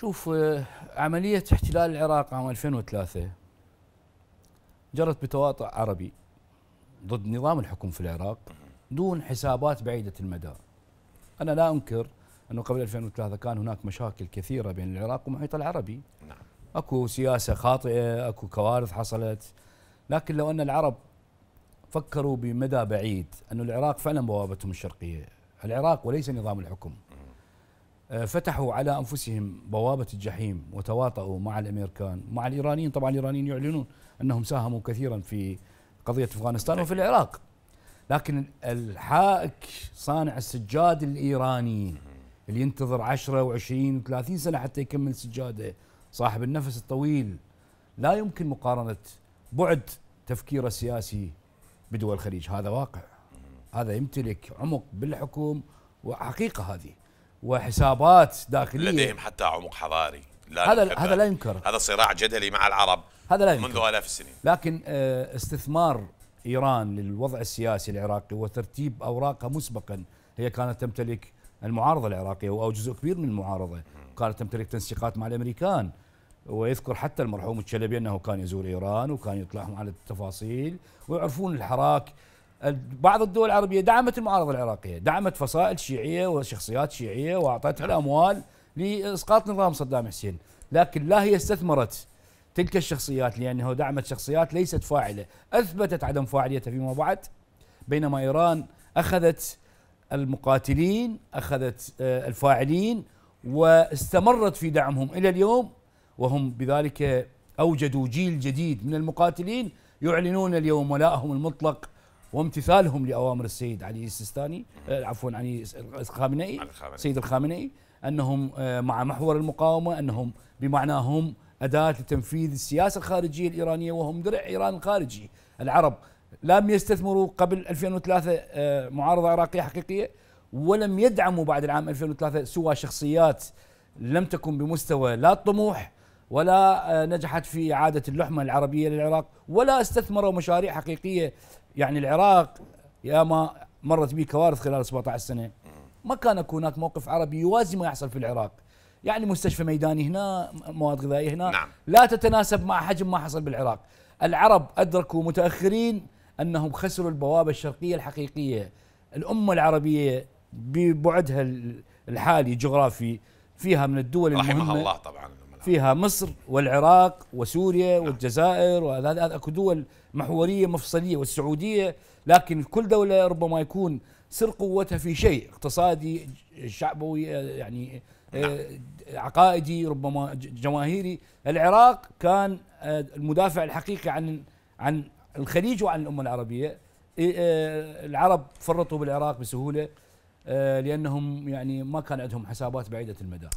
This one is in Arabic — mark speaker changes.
Speaker 1: شوف آه، عملية احتلال العراق عام 2003 جرت بتواطؤ عربي ضد نظام الحكم في العراق دون حسابات بعيدة المدى أنا لا أنكر أنه قبل 2003 كان هناك مشاكل كثيرة بين العراق ومحيط العربي نعم. أكو سياسة خاطئة أكو كوارث حصلت لكن لو أن العرب فكروا بمدى بعيد أن العراق فعلا بوابتهم الشرقية العراق وليس نظام الحكم آه، فتحوا على انفسهم بوابه الجحيم وتواطؤوا مع الامريكان مع الايرانيين طبعا الايرانيين يعلنون انهم ساهموا كثيرا في قضيه افغانستان وفي العراق لكن الحائك صانع السجاد الايراني اللي ينتظر 10 و20 و30 سنه حتى يكمل سجاده صاحب النفس الطويل لا يمكن مقارنه بعد تفكيره السياسي بدول الخليج هذا واقع هذا يمتلك عمق بالحكم وحقيقه هذه وحسابات داخليه لديهم حتى عمق حضاري لا هذا هذا لا ينكر هذا صراع جدلي مع العرب هذا لا ينكر منذ الاف السنين لكن آه، استثمار ايران للوضع السياسي العراقي وترتيب اوراقها مسبقا هي كانت تمتلك المعارضه العراقيه او جزء كبير من المعارضه كانت تمتلك تنسيقات مع الامريكان ويذكر حتى المرحوم الشلبي انه كان يزور ايران وكان يطلعهم على التفاصيل ويعرفون الحراك بعض الدول العربية دعمت المعارضة العراقية دعمت فصائل شيعية وشخصيات شيعية وأعطتها الأموال لإسقاط نظام صدام حسين لكن لا هي استثمرت تلك الشخصيات لأنه دعمت شخصيات ليست فاعلة أثبتت عدم فاعليتها فيما بعد بينما إيران أخذت المقاتلين أخذت آه، الفاعلين واستمرت في دعمهم إلى اليوم وهم بذلك أوجدوا جيل جديد من المقاتلين يعلنون اليوم ولائهم المطلق وامتثالهم لاوامر السيد علي السيستاني آه، عفوا علي الخامنئي السيد الخامنئي انهم آه، مع محور المقاومه انهم بمعنى هم اداه لتنفيذ السياسه الخارجيه الايرانيه وهم درع ايران الخارجي العرب لم يستثمروا قبل 2003 آه، معارضه عراقيه حقيقيه ولم يدعموا بعد العام 2003 سوى شخصيات لم تكن بمستوى لا الطموح ولا آه، نجحت في إعادة اللحمة العربية للعراق ولا استثمروا مشاريع حقيقية يعني العراق يا ما مرت به كوارث خلال 17 سنة ما كان هناك موقف عربي يوازي ما يحصل في العراق يعني مستشفى ميداني هنا مواد غذائية هنا نعم. لا تتناسب مع حجم ما حصل بالعراق العرب أدركوا متأخرين أنهم خسروا البوابة الشرقية الحقيقية الأمة العربية ببعدها الحالي الجغرافي فيها من الدول رحمها المهمة الله طبعا فيها مصر والعراق وسوريا والجزائر وهذا اكو دول محوريه مفصليه والسعوديه لكن كل دوله ربما يكون سر قوتها في شيء اقتصادي شعبوي آه، يعني آه، عقائدي ربما جماهيري العراق كان آه، المدافع الحقيقي عن عن الخليج وعن الامه العربيه العرب فرطوا بالعراق بسهوله لانهم يعني ما كان عندهم حسابات بعيده المدى